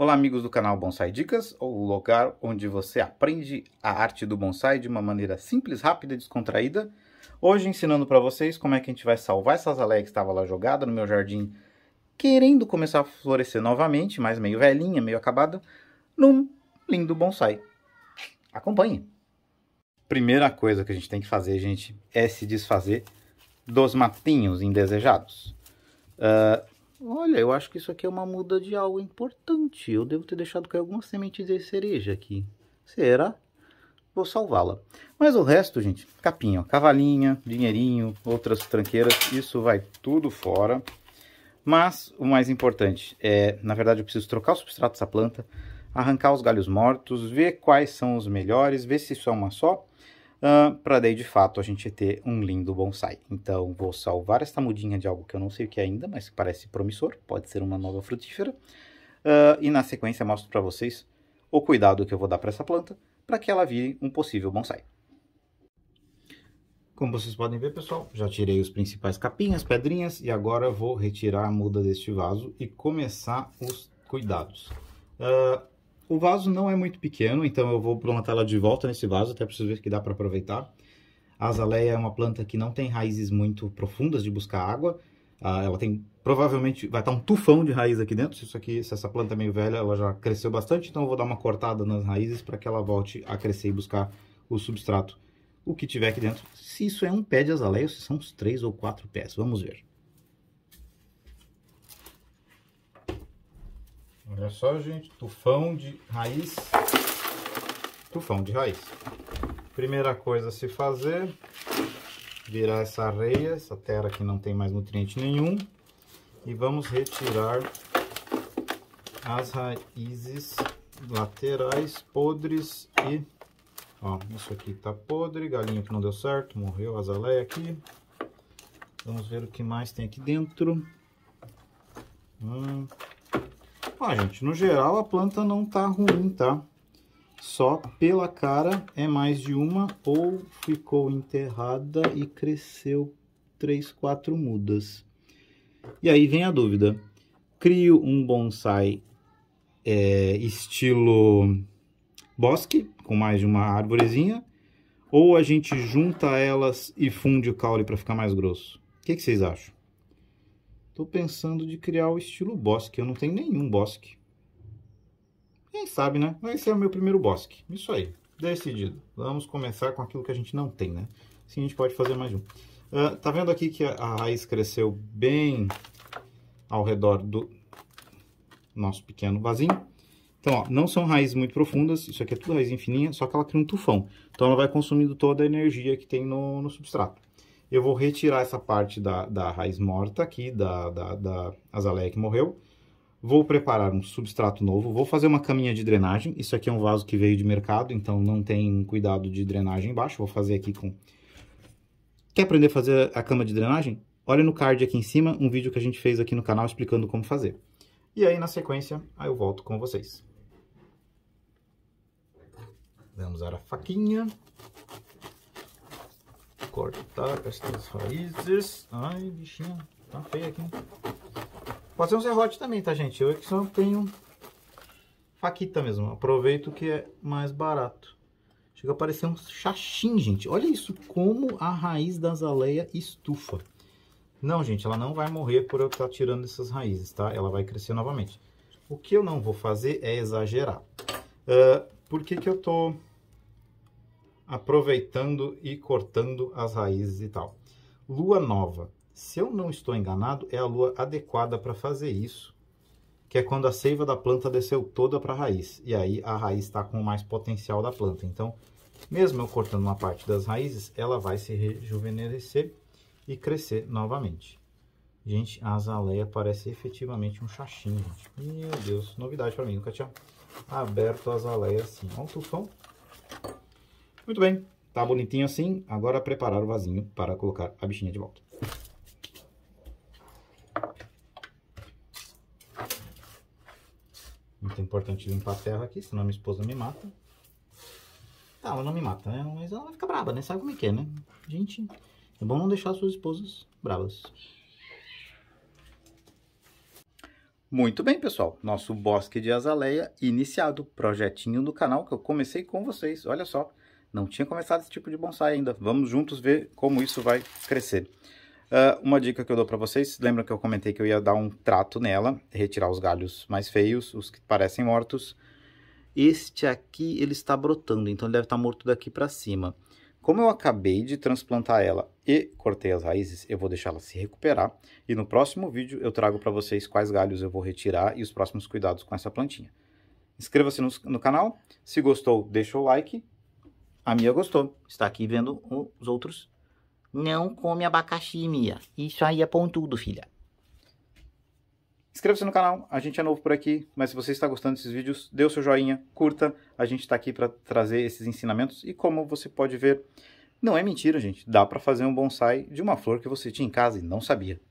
Olá, amigos do canal Bonsai Dicas, o lugar onde você aprende a arte do bonsai de uma maneira simples, rápida e descontraída. Hoje ensinando para vocês como é que a gente vai salvar essa azaleia que estava lá jogada no meu jardim, querendo começar a florescer novamente, mas meio velhinha, meio acabada, num lindo bonsai. Acompanhe! Primeira coisa que a gente tem que fazer, gente, é se desfazer dos matinhos indesejados. Uh, Olha, eu acho que isso aqui é uma muda de algo importante. Eu devo ter deixado cair algumas sementes de cereja aqui. Será? Vou salvá-la. Mas o resto, gente, capinha, ó, cavalinha, dinheirinho, outras tranqueiras, isso vai tudo fora. Mas o mais importante é, na verdade, eu preciso trocar o substrato dessa planta, arrancar os galhos mortos, ver quais são os melhores, ver se isso é uma só uh, para daí de fato a gente ter um lindo bonsai. Então vou salvar esta mudinha de algo que eu não sei o que é ainda, mas que parece promissor, pode ser uma nova frutífera. Uh, e na sequência mostro para vocês o cuidado que eu vou dar para essa planta para que ela vire um possível bonsai. Como vocês podem ver, pessoal, já tirei os principais capinhas, pedrinhas e agora vou retirar a muda deste vaso e começar os cuidados. Uh, o vaso não é muito pequeno, então eu vou plantá-la de volta nesse vaso, até preciso ver que dá para aproveitar. A azaleia é uma planta que não tem raízes muito profundas de buscar água. Ah, ela tem, provavelmente, vai estar um tufão de raiz aqui dentro. Se, isso aqui, se essa planta é meio velha, ela já cresceu bastante, então eu vou dar uma cortada nas raízes para que ela volte a crescer e buscar o substrato. O que tiver aqui dentro, se isso é um pé de azaleia, se são uns três ou quatro pés, vamos ver. Olha só, gente, tufão de raiz. Tufão de raiz. Primeira coisa a se fazer, virar essa areia, essa terra que não tem mais nutriente nenhum. E vamos retirar as raízes laterais podres e... Ó, isso aqui tá podre, galinha que não deu certo, morreu, azaleia aqui. Vamos ver o que mais tem aqui dentro. Hum, Ó, gente, no geral a planta não tá ruim, tá? Só pela cara é mais de uma ou ficou enterrada e cresceu três, quatro mudas. E aí vem a dúvida. Crio um bonsai é, estilo bosque, com mais de uma árvorezinha, ou a gente junta elas e funde o caule para ficar mais grosso? O que, que vocês acham? Tô pensando de criar o estilo bosque. Eu não tenho nenhum bosque. Quem sabe, né? Mas Esse é o meu primeiro bosque. Isso aí, decidido. Vamos começar com aquilo que a gente não tem, né? Assim a gente pode fazer mais um. Uh, tá vendo aqui que a, a raiz cresceu bem ao redor do nosso pequeno vasinho? Então, ó, não são raízes muito profundas, isso aqui é tudo raiz fininha, só que ela cria um tufão. Então, ela vai consumindo toda a energia que tem no, no substrato eu vou retirar essa parte da, da raiz morta aqui, da, da, da azaleia que morreu. Vou preparar um substrato novo, vou fazer uma caminha de drenagem. Isso aqui é um vaso que veio de mercado, então não tem cuidado de drenagem embaixo. Vou fazer aqui com... Quer aprender a fazer a cama de drenagem? Olha no card aqui em cima, um vídeo que a gente fez aqui no canal explicando como fazer. E aí, na sequência, aí eu volto com vocês. Vamos usar a faquinha cortar tá? estas raízes. Ai, bichinha, tá feia aqui. Hein? Pode ser um serrote também, tá, gente? Eu é que só tenho faquita mesmo. Aproveito que é mais barato. Chega a parecer um chachim, gente. Olha isso, como a raiz da azaleia estufa. Não, gente, ela não vai morrer por eu estar tá tirando essas raízes, tá? Ela vai crescer novamente. O que eu não vou fazer é exagerar. Uh, por que que eu tô aproveitando e cortando as raízes e tal. Lua nova. Se eu não estou enganado, é a lua adequada para fazer isso, que é quando a seiva da planta desceu toda para a raiz. E aí a raiz está com mais potencial da planta. Então, mesmo eu cortando uma parte das raízes, ela vai se rejuvenescer e crescer novamente. Gente, a azaleia parece efetivamente um chachinho, gente. Meu Deus, novidade para mim, nunca tinha aberto a azaleia assim. Olha o tufão. Muito bem, tá bonitinho assim. Agora preparar o vasinho para colocar a bichinha de volta. Muito importante limpar a terra aqui, senão minha esposa me mata. Tá, ela não me mata, né? Mas ela fica brava, né? Sabe como é que é, né? Gente, é bom não deixar suas esposas bravas. Muito bem, pessoal. Nosso bosque de azaleia iniciado. Projetinho do canal que eu comecei com vocês. Olha só. Não tinha começado esse tipo de bonsai ainda. Vamos juntos ver como isso vai crescer. Uh, uma dica que eu dou para vocês, lembra que eu comentei que eu ia dar um trato nela, retirar os galhos mais feios, os que parecem mortos. Este aqui, ele está brotando, então ele deve estar tá morto daqui para cima. Como eu acabei de transplantar ela e cortei as raízes, eu vou deixar ela se recuperar. E no próximo vídeo eu trago para vocês quais galhos eu vou retirar e os próximos cuidados com essa plantinha. Inscreva-se no, no canal, se gostou deixa o like a Mia gostou. Está aqui vendo os outros. Não come abacaxi, Mia. Isso aí é pontudo, filha. Inscreva-se no canal, a gente é novo por aqui, mas se você está gostando desses vídeos, dê o seu joinha, curta, a gente está aqui para trazer esses ensinamentos e como você pode ver, não é mentira, gente, dá para fazer um bonsai de uma flor que você tinha em casa e não sabia.